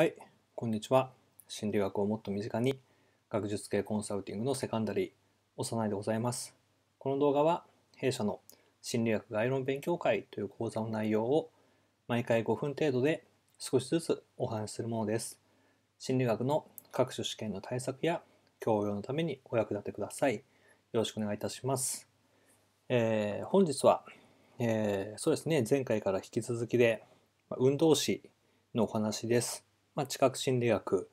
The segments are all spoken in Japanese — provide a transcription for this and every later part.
はい、こんにちは。心理学をもっと身近に学術系コンサルティングのセカンダリー、おさいでございます。この動画は弊社の心理学概論勉強会という講座の内容を毎回5分程度で少しずつお話しするものです。心理学の各種試験の対策や教養のためにお役立てください。よろしくお願いいたします。えー、本日は、えー、そうですね、前回から引き続きで運動士のお話です。まあ、知覚心理学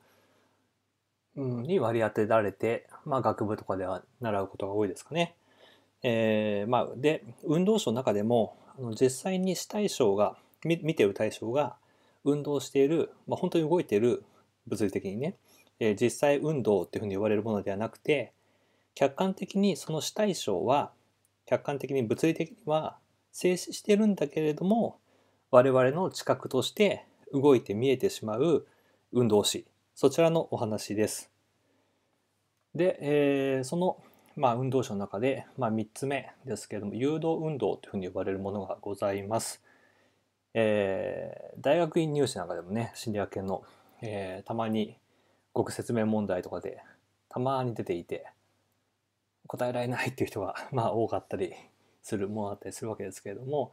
に割り当てられて、まあ、学部とかでは習うことが多いですかね。えーまあ、で運動賞の中でもあの実際に死対象が見てる対象が運動している、まあ、本当に動いている物理的にね、えー、実際運動っていうふうに呼ばれるものではなくて客観的にその死対象は客観的に物理的には静止してるんだけれども我々の知覚として動いて見えてしまう運動詞そちらのお話です。で、えー、その、まあ、運動詞の中で、まあ、3つ目ですけれども誘導運動というふうに呼ばれるものがございます。えー、大学院入試なんかでもね心理学系の、えー、たまに極説明問題とかでたまに出ていて答えられないっていう人が、まあ、多かったりするものだったりするわけですけれども